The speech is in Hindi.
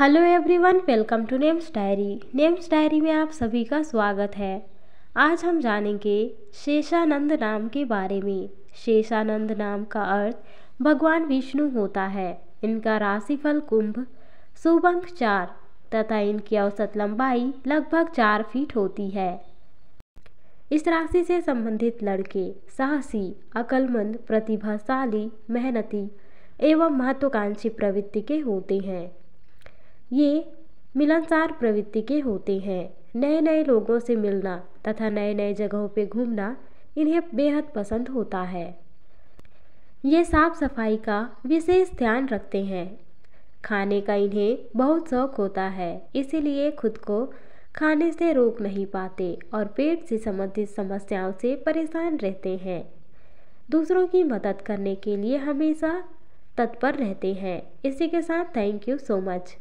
hello everyone welcome to names diary names diary में आप सभी का स्वागत है आज हम जानेंगे शेषानंद नाम के बारे में शेषानंद नाम का अर्थ भगवान विष्णु होता है इनका राशिफल कुंभ सुबंक चार तथा इनकी औसत लंबाई लगभग चार फीट होती है इस राशि से संबंधित लड़के साहसी अकलमंद प्रतिभाशाली मेहनती एवं महत्वाकांक्षी प्रवृत्ति के होते हैं ये मिलनसार प्रवृत्ति के होते हैं नए नए लोगों से मिलना तथा नए नए जगहों पर घूमना इन्हें बेहद पसंद होता है ये साफ सफाई का विशेष ध्यान रखते हैं खाने का इन्हें बहुत शौक होता है इसीलिए खुद को खाने से रोक नहीं पाते और पेट से संबंधित समस्याओं से परेशान रहते हैं दूसरों की मदद करने के लिए हमेशा तत्पर रहते हैं इसी के साथ थैंक यू सो मच